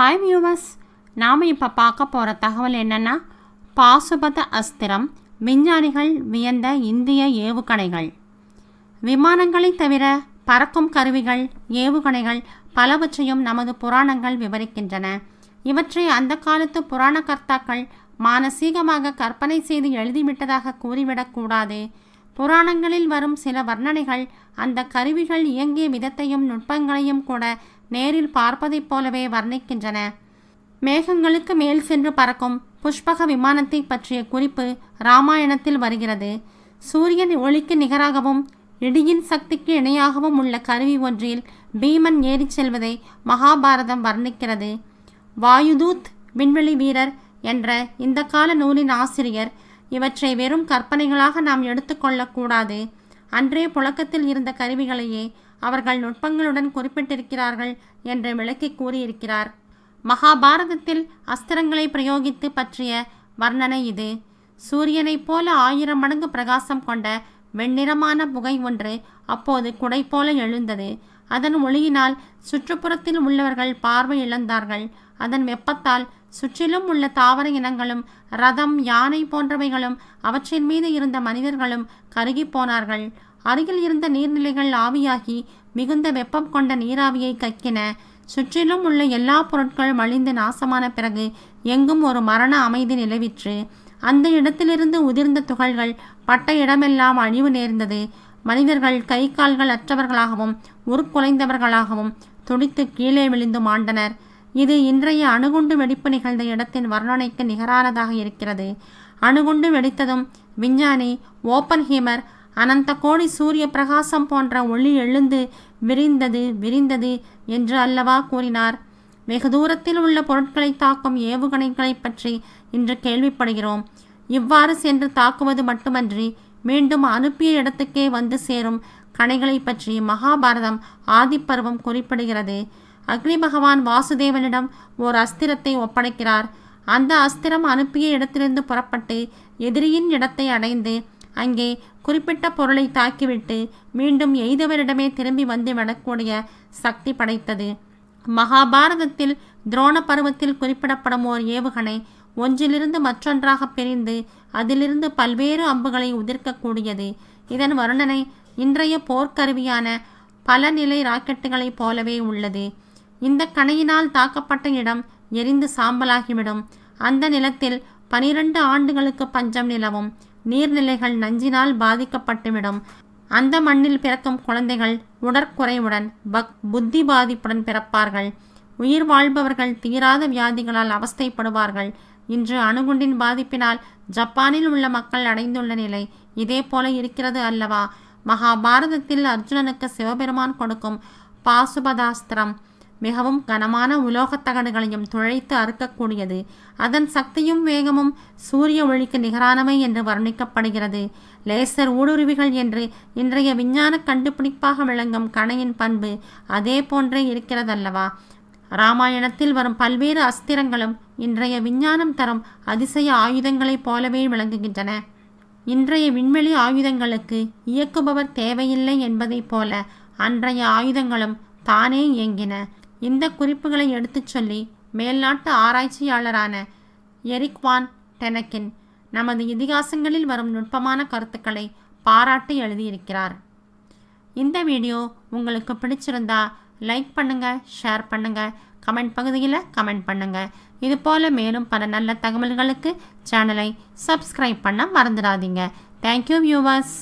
hi viewers நாம் இப்போ பார்க்க போகிற தகவல் என்னென்னா பாசுபத அஸ்திரம் விஞ்ஞானிகள் வியந்த இந்திய ஏவுகணைகள் விமானங்களை தவிர பறக்கும் கருவிகள் ஏவுகணைகள் பலவற்றையும் நமது புராணங்கள் விவரிக்கின்றன இவற்றை அந்த காலத்து புராண கர்த்தாக்கள் மானசீகமாக கற்பனை செய்து எழுதிவிட்டதாக கூறிவிடக்கூடாது புராணங்களில் வரும் சில வர்ணனைகள் அந்த கருவிகள் இயங்கிய விதத்தையும் நுட்பங்களையும் கூட நேரில் பார்ப்பதைப் போலவே வர்ணிக்கின்றன மேகங்களுக்கு மேல் சென்று பறக்கும் புஷ்பக விமானத்தை பற்றிய குறிப்பு இராமாயணத்தில் வருகிறது சூரியன் ஒளிக்கு நிகராகவும் இடியின் சக்திக்கு இணையாகவும் உள்ள கருவி ஒன்றில் பீமன் ஏறி செல்வதை மகாபாரதம் வர்ணிக்கிறது வாயுதூத் விண்வெளி வீரர் என்ற இந்த கால நூலின் ஆசிரியர் இவற்றை வெறும் கற்பனைகளாக நாம் எடுத்துக்கொள்ளக்கூடாது அன்றே புழக்கத்தில் இருந்த கருவிகளையே அவர்கள் நுட்பங்களுடன் குறிப்பிட்டிருக்கிறார்கள் என்று விளக்கி கூறியிருக்கிறார் மகாபாரதத்தில் அஸ்திரங்களை பிரயோகித்து பற்றிய வர்ணனை இது சூரியனைப் போல ஆயிரம் மடங்கு பிரகாசம் கொண்ட வெண்ணிறமான புகை ஒன்று அப்போது குடை போல எழுந்தது அதன் ஒளியினால் சுற்றுப்புறத்தில் உள்ளவர்கள் பார்வை இழந்தார்கள் அதன் வெப்பத்தால் சுற்றிலும் உள்ள தாவர இனங்களும் ரதம் யானை போன்றவைகளும் அவற்றின் மீது இருந்த மனிதர்களும் கருகி போனார்கள் அருகில் இருந்த நீர்நிலைகள் ஆவியாகி மிகுந்த வெப்பம் கொண்ட நீராவியை கக்கின சுற்றிலும் உள்ள எல்லா பொருட்கள் அழிந்து நாசமான பிறகு எங்கும் ஒரு மரண அமைதி நிலவிற்று அந்த இடத்திலிருந்து உதிர்ந்த துகள்கள் பட்ட இடமெல்லாம் அழிவு நேர்ந்தது மனிதர்கள் கை கால்கள் அற்றவர்களாகவும் உருக்குலைந்தவர்களாகவும் துடித்து கீழே விழுந்து மாண்டனர் இது இன்றைய அணுகுண்டு வெடிப்பு நிகழ்ந்த இடத்தின் வர்ணனைக்கு நிகரானதாக இருக்கிறது அணுகுண்டு வெடித்ததும் விஞ்ஞானி ஹீமர் அனந்த கோடி சூரிய பிரகாசம் போன்ற ஒளி எழுந்து விரிந்தது விரிந்தது என்று அல்லவா கூறினார் வெகு தூரத்தில் உள்ள பொருட்களை தாக்கும் ஏவுகணைகளை பற்றி இன்று கேள்விப்படுகிறோம் இவ்வாறு சென்று தாக்குவது மட்டுமன்றி மீண்டும் அனுப்பிய இடத்துக்கே வந்து சேரும் கணைகளை பற்றி மகாபாரதம் ஆதிப்பருவம் குறிப்பிடுகிறது அக்னி பகவான் வாசுதேவனிடம் ஓர் அஸ்திரத்தை ஒப்படைக்கிறார் அந்த அஸ்திரம் அனுப்பிய இடத்திலிருந்து புறப்பட்டு எதிரியின் இடத்தை அடைந்து அங்கே குறிப்பிட்ட பொருளை தாக்கிவிட்டு மீண்டும் எய்தவரிடமே திரும்பி வந்து விடக்கூடிய சக்தி படைத்தது மகாபாரதத்தில் துரோண பருவத்தில் குறிப்பிடப்படும் ஓர் ஏவுகணை ஒன்றிலிருந்து மற்றொன்றாக பிரிந்து அதிலிருந்து பல்வேறு அம்புகளை உதிர்க்கக்கூடியது இதன் வர்ணனை இன்றைய போர்க்கருவியான பல நிலை ராக்கெட்டுகளைப் போலவே உள்ளது இந்த கணையினால் தாக்கப்பட்ட இடம் எரிந்து சாம்பலாகிவிடும் அந்த நிலத்தில் பனிரெண்டு ஆண்டுகளுக்கு பஞ்சம் நிலவும் நீர்நிலைகள் நஞ்சினால் பாதிக்கப்பட்டுவிடும் அந்த மண்ணில் பிறக்கும் குழந்தைகள் உடற்குறைவுடன் பக் புத்தி பாதிப்புடன் பிறப்பார்கள் உயிர் வாழ்பவர்கள் தீராத வியாதிகளால் அவஸ்தைப்படுவார்கள் இன்று அணுகுண்டின் பாதிப்பினால் ஜப்பானில் உள்ள மக்கள் அடைந்துள்ள நிலை இதே போல இருக்கிறது அல்லவா மகாபாரதத்தில் அர்ஜுனனுக்கு சிவபெருமான் கொடுக்கும் பாசுபதாஸ்திரம் மிகவும் கனமான உலோகத்தகடுகளையும் துழைத்து அறுக்கக்கூடியது அதன் சக்தியும் வேகமும் சூரிய ஒளிக்கு நிகரானவை என்று வர்ணிக்கப்படுகிறது லேசர் ஊடுருவிகள் என்று இன்றைய விஞ்ஞான கண்டுபிடிப்பாக விளங்கும் கணையின் பண்பு அதே போன்றே இருக்கிறதல்லவா ராமாயணத்தில் வரும் பல்வேறு அஸ்திரங்களும் இன்றைய விஞ்ஞானம் தரும் அதிசய ஆயுதங்களைப் போலவே விளங்குகின்றன இன்றைய விண்வெளி ஆயுதங்களுக்கு இயக்குபவர் தேவையில்லை என்பதைப் போல அன்றைய ஆயுதங்களும் தானே இயங்கின இந்த குறிப்புகளை எடுத்துச் சொல்லி மேல்நாட்டு ஆராய்ச்சியாளரான எரிக்வான் டெனக்கின் நமது இதிகாசங்களில் வரும் நுட்பமான கருத்துக்களை பாராட்டி எழுதியிருக்கிறார் இந்த வீடியோ உங்களுக்கு பிடிச்சிருந்தா லைக் பண்ணுங்கள் ஷேர் பண்ணுங்கள் கமெண்ட் பகுதியில் கமெண்ட் பண்ணுங்கள் இதுபோல் மேலும் பல நல்ல தகவல்களுக்கு சேனலை சப்ஸ்கிரைப் பண்ண மறந்துடாதீங்க தேங்க்யூ வியூவர்ஸ்